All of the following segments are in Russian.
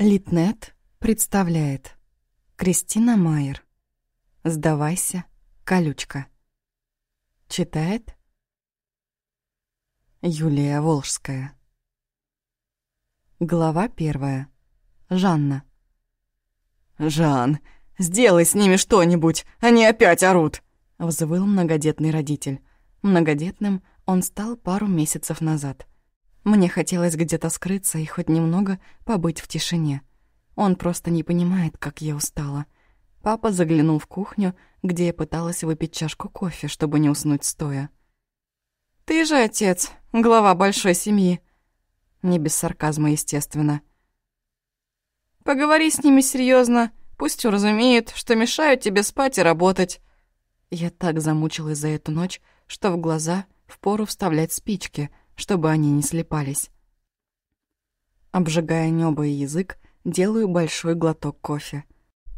Литнет представляет Кристина Майер «Сдавайся, колючка» Читает Юлия Волжская Глава первая. Жанна «Жан, сделай с ними что-нибудь, они опять орут!» — взвыл многодетный родитель. Многодетным он стал пару месяцев назад — мне хотелось где-то скрыться и хоть немного побыть в тишине. Он просто не понимает, как я устала. Папа заглянул в кухню, где я пыталась выпить чашку кофе, чтобы не уснуть стоя. «Ты же отец, глава большой семьи!» Не без сарказма, естественно. «Поговори с ними серьезно, пусть уразумеют, что мешают тебе спать и работать». Я так замучилась за эту ночь, что в глаза впору вставлять спички — чтобы они не слепались. Обжигая небо и язык, делаю большой глоток кофе.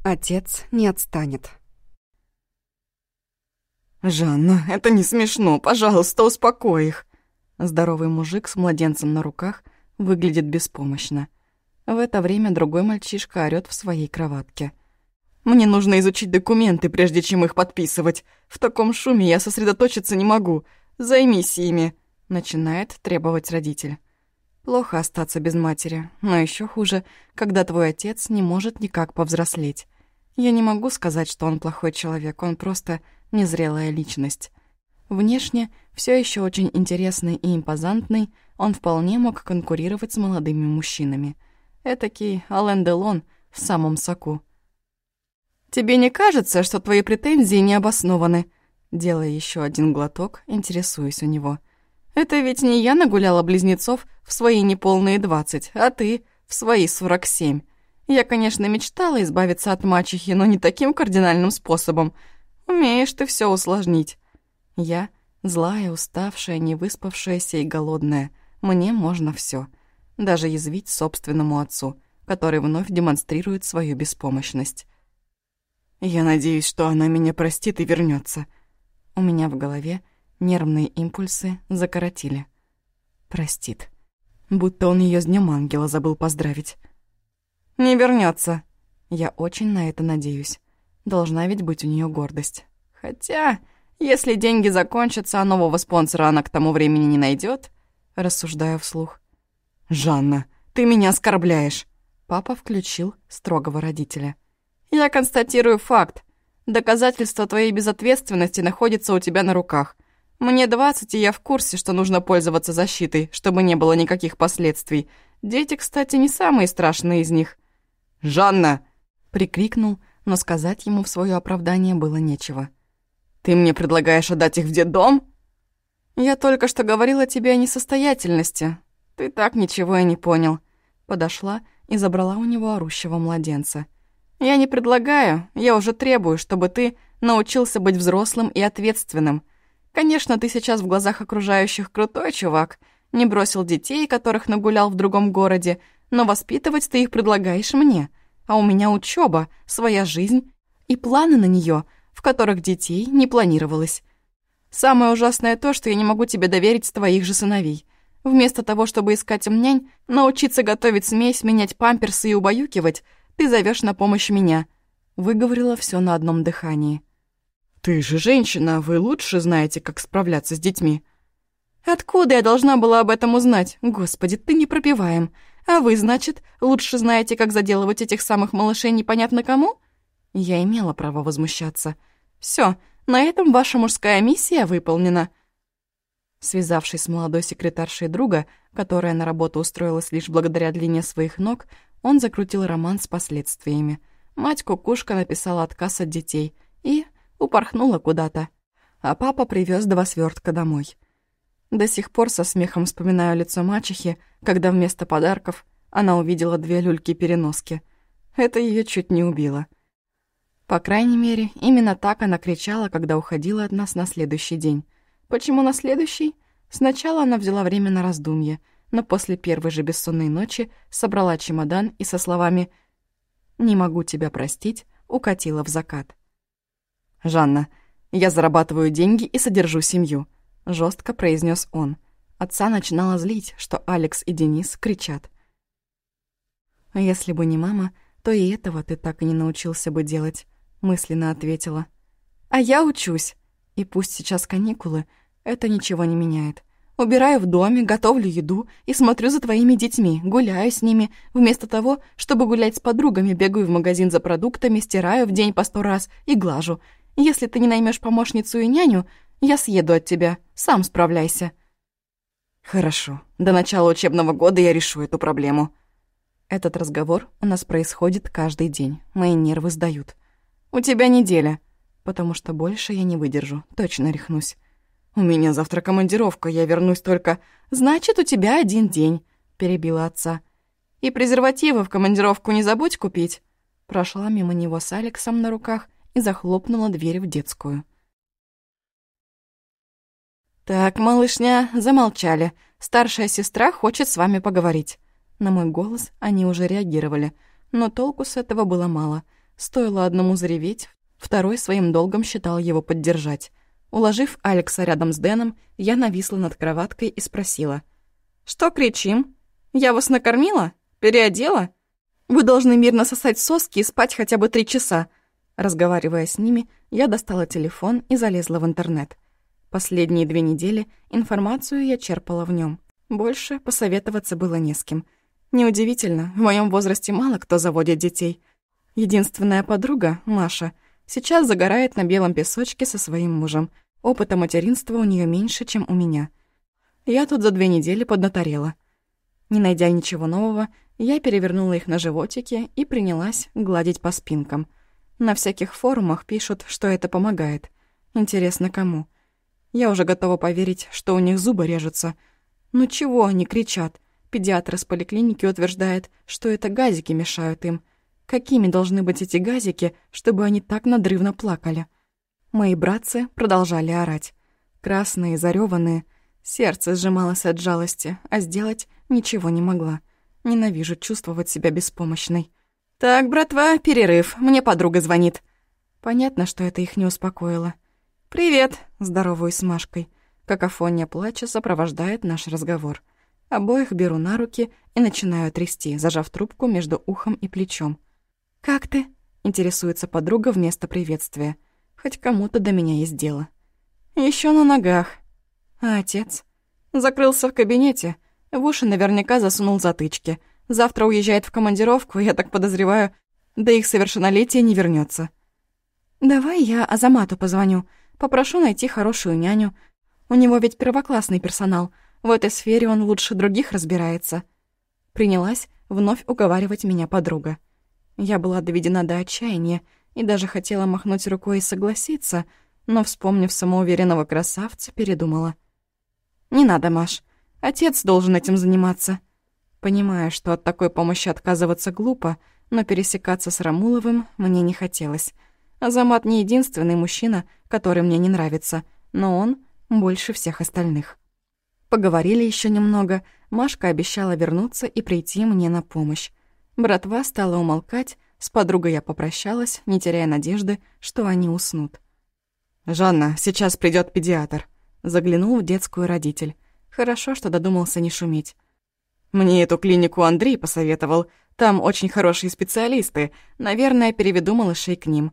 Отец не отстанет. «Жанна, это не смешно, пожалуйста, успокой их!» Здоровый мужик с младенцем на руках выглядит беспомощно. В это время другой мальчишка орёт в своей кроватке. «Мне нужно изучить документы, прежде чем их подписывать. В таком шуме я сосредоточиться не могу. Займись ими!» начинает требовать родитель. Плохо остаться без матери, но еще хуже, когда твой отец не может никак повзрослеть. Я не могу сказать, что он плохой человек, он просто незрелая личность. Внешне все еще очень интересный и импозантный, он вполне мог конкурировать с молодыми мужчинами. Этакий Ален Делон в самом соку. «Тебе не кажется, что твои претензии не обоснованы?» Делая еще один глоток, интересуюсь у него – это ведь не я нагуляла близнецов в свои неполные двадцать, а ты в свои сорок семь. Я, конечно, мечтала избавиться от мачехи, но не таким кардинальным способом. Умеешь ты все усложнить. Я злая, уставшая, невыспавшаяся и голодная. Мне можно все, Даже язвить собственному отцу, который вновь демонстрирует свою беспомощность. Я надеюсь, что она меня простит и вернется. У меня в голове Нервные импульсы закоротили. Простит. Будто он ее с днем ангела забыл поздравить. «Не вернется. Я очень на это надеюсь. Должна ведь быть у нее гордость. Хотя, если деньги закончатся, а нового спонсора она к тому времени не найдет, рассуждаю вслух. «Жанна, ты меня оскорбляешь!» Папа включил строгого родителя. «Я констатирую факт. Доказательство твоей безответственности находится у тебя на руках. Мне 20, и я в курсе, что нужно пользоваться защитой, чтобы не было никаких последствий. Дети, кстати, не самые страшные из них». «Жанна!» — прикрикнул, но сказать ему в свое оправдание было нечего. «Ты мне предлагаешь отдать их в детдом?» «Я только что говорила тебе о несостоятельности. Ты так ничего и не понял». Подошла и забрала у него орущего младенца. «Я не предлагаю, я уже требую, чтобы ты научился быть взрослым и ответственным». Конечно, ты сейчас в глазах окружающих крутой чувак, не бросил детей, которых нагулял в другом городе, но воспитывать ты их предлагаешь мне. А у меня учеба, своя жизнь и планы на нее, в которых детей не планировалось. Самое ужасное то, что я не могу тебе доверить твоих же сыновей. Вместо того, чтобы искать им нянь, научиться готовить смесь, менять памперсы и убаюкивать, ты зовешь на помощь меня». Выговорила все на одном дыхании. «Ты же женщина, вы лучше знаете, как справляться с детьми». «Откуда я должна была об этом узнать? Господи, ты не пропиваем. А вы, значит, лучше знаете, как заделывать этих самых малышей непонятно кому?» Я имела право возмущаться. Все, на этом ваша мужская миссия выполнена». Связавшись с молодой секретаршей друга, которая на работу устроилась лишь благодаря длине своих ног, он закрутил роман с последствиями. Мать-кукушка написала отказ от детей и упорхнула куда-то, а папа привез два свертка домой. До сих пор со смехом вспоминаю лицо мачехи, когда вместо подарков она увидела две люльки-переноски. Это ее чуть не убило. По крайней мере, именно так она кричала, когда уходила от нас на следующий день. Почему на следующий? Сначала она взяла время на раздумье, но после первой же бессонной ночи собрала чемодан и со словами «Не могу тебя простить» укатила в закат. «Жанна, я зарабатываю деньги и содержу семью», — жестко произнес он. Отца начинало злить, что Алекс и Денис кричат. «А «Если бы не мама, то и этого ты так и не научился бы делать», — мысленно ответила. «А я учусь. И пусть сейчас каникулы, это ничего не меняет. Убираю в доме, готовлю еду и смотрю за твоими детьми, гуляю с ними. Вместо того, чтобы гулять с подругами, бегаю в магазин за продуктами, стираю в день по сто раз и глажу. Если ты не наймешь помощницу и няню, я съеду от тебя. Сам справляйся». «Хорошо. До начала учебного года я решу эту проблему». Этот разговор у нас происходит каждый день. Мои нервы сдают. «У тебя неделя». «Потому что больше я не выдержу. Точно рехнусь». «У меня завтра командировка. Я вернусь только...» «Значит, у тебя один день», — перебила отца. «И презервативы в командировку не забудь купить». Прошла мимо него с Алексом на руках и захлопнула дверь в детскую. «Так, малышня, замолчали. Старшая сестра хочет с вами поговорить». На мой голос они уже реагировали, но толку с этого было мало. Стоило одному зареветь, второй своим долгом считал его поддержать. Уложив Алекса рядом с Дэном, я нависла над кроваткой и спросила. «Что кричим? Я вас накормила? Переодела? Вы должны мирно сосать соски и спать хотя бы три часа. Разговаривая с ними, я достала телефон и залезла в интернет. Последние две недели информацию я черпала в нем. Больше посоветоваться было не с кем. Неудивительно, в моем возрасте мало кто заводит детей. Единственная подруга, Маша, сейчас загорает на белом песочке со своим мужем. Опыта материнства у нее меньше, чем у меня. Я тут за две недели поднаторела. Не найдя ничего нового, я перевернула их на животики и принялась гладить по спинкам — на всяких форумах пишут, что это помогает. Интересно, кому? Я уже готова поверить, что у них зубы режутся. Ну чего они кричат? Педиатр из поликлиники утверждает, что это газики мешают им. Какими должны быть эти газики, чтобы они так надрывно плакали? Мои братцы продолжали орать. Красные, зарёванные. Сердце сжималось от жалости, а сделать ничего не могла. Ненавижу чувствовать себя беспомощной. «Так, братва, перерыв. Мне подруга звонит». Понятно, что это их не успокоило. «Привет!» – здороваюсь с Машкой. Какофония плача сопровождает наш разговор. Обоих беру на руки и начинаю трясти, зажав трубку между ухом и плечом. «Как ты?» – интересуется подруга вместо приветствия. «Хоть кому-то до меня есть дело». Еще на ногах». «А отец?» «Закрылся в кабинете. В уши наверняка засунул затычки». Завтра уезжает в командировку, я так подозреваю, до их совершеннолетия не вернется. «Давай я Азамату позвоню, попрошу найти хорошую няню. У него ведь первоклассный персонал, в этой сфере он лучше других разбирается». Принялась вновь уговаривать меня подруга. Я была доведена до отчаяния и даже хотела махнуть рукой и согласиться, но, вспомнив самоуверенного красавца, передумала. «Не надо, Маш. Отец должен этим заниматься». Понимая, что от такой помощи отказываться глупо, но пересекаться с Рамуловым мне не хотелось. Азамат не единственный мужчина, который мне не нравится, но он больше всех остальных. Поговорили еще немного, Машка обещала вернуться и прийти мне на помощь. Братва стала умолкать, с подругой я попрощалась, не теряя надежды, что они уснут. «Жанна, сейчас придет педиатр», — заглянул в детскую родитель. Хорошо, что додумался не шуметь. Мне эту клинику Андрей посоветовал. Там очень хорошие специалисты. Наверное, переведу малышей к ним.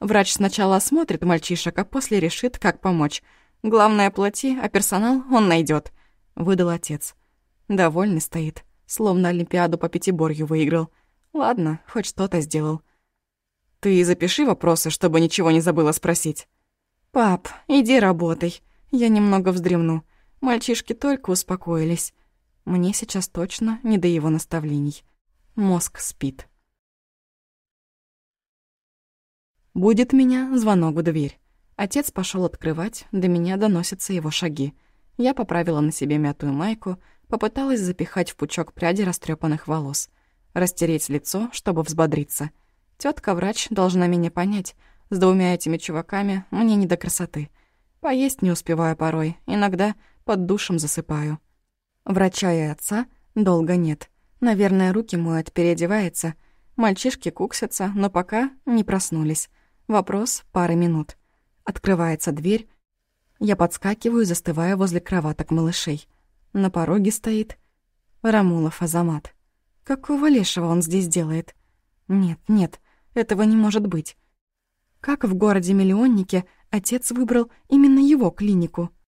Врач сначала осмотрит мальчишек, а после решит, как помочь. Главное, плати, а персонал он найдет, выдал отец. Довольный стоит, словно Олимпиаду по пятиборью выиграл. Ладно, хоть что-то сделал. Ты запиши вопросы, чтобы ничего не забыла спросить. «Пап, иди работай. Я немного вздремну. Мальчишки только успокоились. Мне сейчас точно не до его наставлений. Мозг спит. Будет меня звонок в дверь. Отец пошел открывать, до меня доносятся его шаги. Я поправила на себе мятую майку, попыталась запихать в пучок пряди растрепанных волос. Растереть лицо, чтобы взбодриться. тетка врач должна меня понять. С двумя этими чуваками мне не до красоты. Поесть не успеваю порой, иногда под душем засыпаю. Врача и отца долго нет. Наверное, руки моют, переодевается. Мальчишки куксятся, но пока не проснулись. Вопрос пары минут. Открывается дверь. Я подскакиваю, застывая возле кроваток малышей. На пороге стоит Рамулов Азамат. Какого лешего он здесь делает? Нет, нет, этого не может быть. Как в городе-миллионнике отец выбрал именно его клинику —